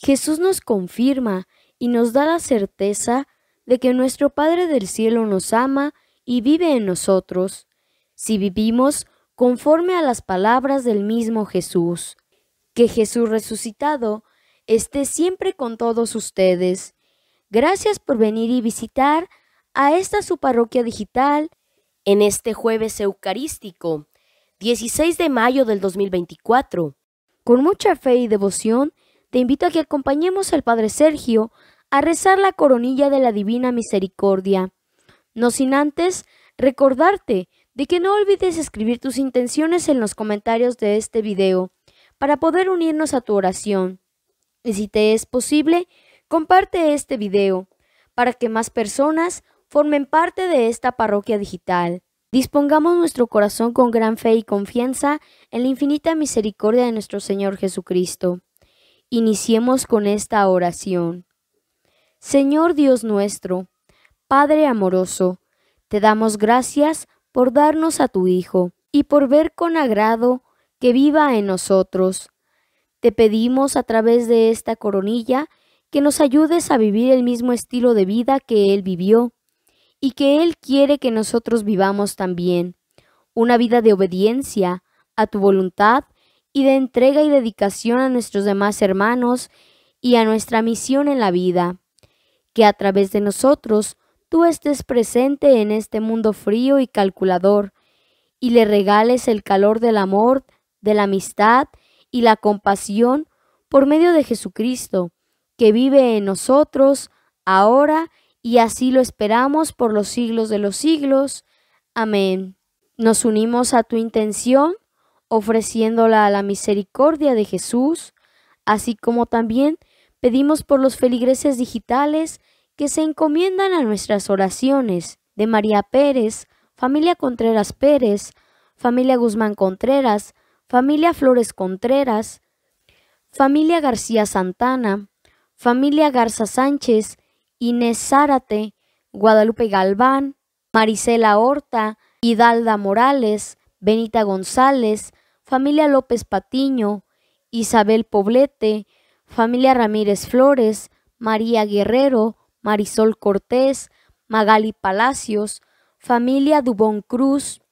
Jesús nos confirma y nos da la certeza de que nuestro Padre del Cielo nos ama y vive en nosotros, si vivimos conforme a las palabras del mismo Jesús. Que Jesús resucitado esté siempre con todos ustedes. Gracias por venir y visitar a esta su parroquia digital en este jueves eucarístico, 16 de mayo del 2024. Con mucha fe y devoción, te invito a que acompañemos al Padre Sergio a rezar la coronilla de la Divina Misericordia, no sin antes recordarte de que no olvides escribir tus intenciones en los comentarios de este video para poder unirnos a tu oración. Y si te es posible, comparte este video para que más personas formen parte de esta parroquia digital. Dispongamos nuestro corazón con gran fe y confianza en la infinita misericordia de nuestro Señor Jesucristo. Iniciemos con esta oración. Señor Dios nuestro, Padre amoroso, te damos gracias por darnos a tu Hijo y por ver con agrado que viva en nosotros. Te pedimos a través de esta coronilla que nos ayudes a vivir el mismo estilo de vida que Él vivió y que Él quiere que nosotros vivamos también, una vida de obediencia a tu voluntad y de entrega y dedicación a nuestros demás hermanos y a nuestra misión en la vida. Que a través de nosotros tú estés presente en este mundo frío y calculador y le regales el calor del amor, de la amistad y la compasión por medio de Jesucristo, que vive en nosotros ahora y así lo esperamos por los siglos de los siglos. Amén. Nos unimos a tu intención ofreciéndola a la misericordia de Jesús, así como también pedimos por los feligreses digitales que se encomiendan a nuestras oraciones de María Pérez, familia Contreras Pérez, familia Guzmán Contreras, familia Flores Contreras, familia García Santana, familia Garza Sánchez, Inés Zárate, Guadalupe Galván, Marisela Horta, Hidalda Morales, Benita González, familia López Patiño, Isabel Poblete, familia Ramírez Flores, María Guerrero, Marisol Cortés, Magali Palacios, familia Dubón Cruz,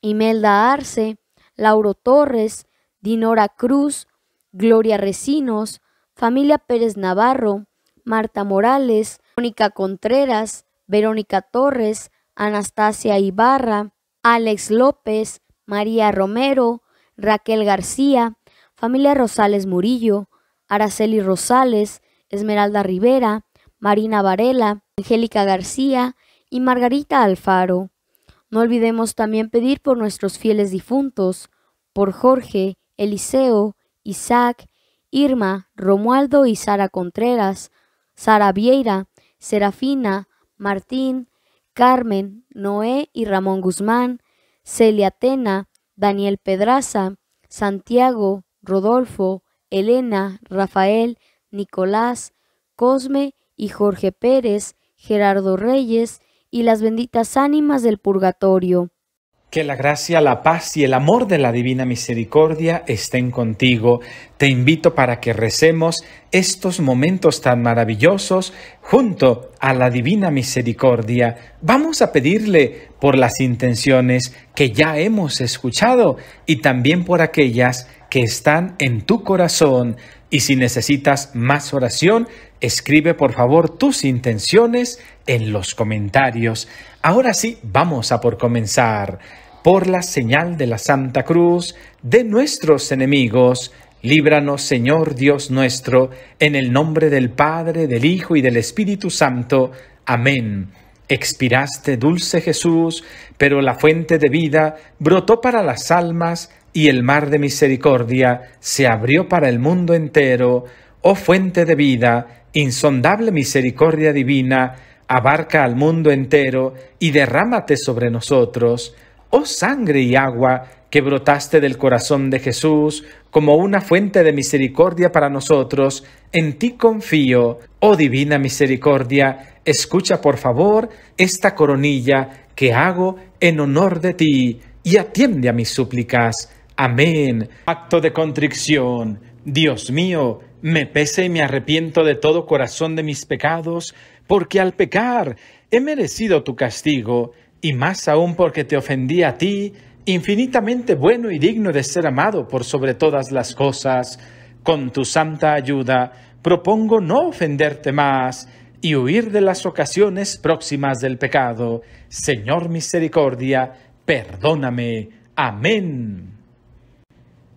Imelda Arce, Lauro Torres, Dinora Cruz, Gloria Recinos, familia Pérez Navarro, Marta Morales, Mónica Contreras, Verónica Torres, Anastasia Ibarra, Alex López, María Romero, Raquel García, familia Rosales Murillo, Araceli Rosales, Esmeralda Rivera, Marina Varela, Angélica García y Margarita Alfaro. No olvidemos también pedir por nuestros fieles difuntos, por Jorge, Eliseo, Isaac, Irma, Romualdo y Sara Contreras, Sara Vieira, Serafina, Martín, Carmen, Noé y Ramón Guzmán, Celia Tena, Daniel Pedraza, Santiago, Rodolfo, Elena, Rafael, Nicolás, Cosme y Jorge Pérez, Gerardo Reyes y las benditas ánimas del purgatorio que la gracia, la paz y el amor de la divina misericordia estén contigo. Te invito para que recemos estos momentos tan maravillosos junto a la divina misericordia. Vamos a pedirle por las intenciones que ya hemos escuchado y también por aquellas que están en tu corazón. Y si necesitas más oración, escribe por favor tus intenciones en los comentarios. Ahora sí, vamos a por comenzar por la señal de la Santa Cruz, de nuestros enemigos. Líbranos, Señor Dios nuestro, en el nombre del Padre, del Hijo y del Espíritu Santo. Amén. Expiraste, dulce Jesús, pero la fuente de vida brotó para las almas y el mar de misericordia se abrió para el mundo entero. Oh fuente de vida, insondable misericordia divina, abarca al mundo entero y derrámate sobre nosotros oh sangre y agua que brotaste del corazón de Jesús como una fuente de misericordia para nosotros, en ti confío, oh divina misericordia, escucha por favor esta coronilla que hago en honor de ti y atiende a mis súplicas. Amén. Acto de contrición. Dios mío, me pese y me arrepiento de todo corazón de mis pecados, porque al pecar he merecido tu castigo y más aún porque te ofendí a ti, infinitamente bueno y digno de ser amado por sobre todas las cosas, con tu santa ayuda propongo no ofenderte más y huir de las ocasiones próximas del pecado. Señor misericordia, perdóname. Amén.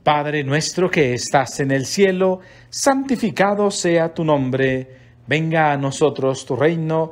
Padre nuestro que estás en el cielo, santificado sea tu nombre, venga a nosotros tu reino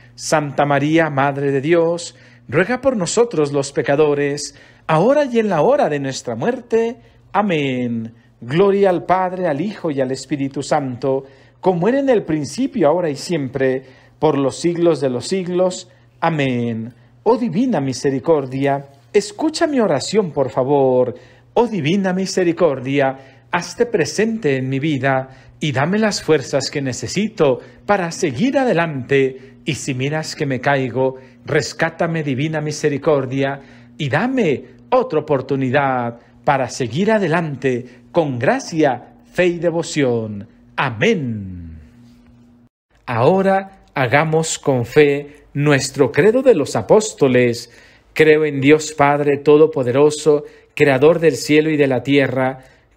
Santa María, Madre de Dios, ruega por nosotros los pecadores, ahora y en la hora de nuestra muerte. Amén. Gloria al Padre, al Hijo y al Espíritu Santo, como era en el principio, ahora y siempre, por los siglos de los siglos. Amén. Oh divina misericordia, escucha mi oración, por favor. Oh divina misericordia, hazte presente en mi vida y dame las fuerzas que necesito para seguir adelante y si miras que me caigo, rescátame divina misericordia y dame otra oportunidad para seguir adelante con gracia, fe y devoción. Amén. Ahora hagamos con fe nuestro credo de los apóstoles. Creo en Dios Padre Todopoderoso, Creador del cielo y de la tierra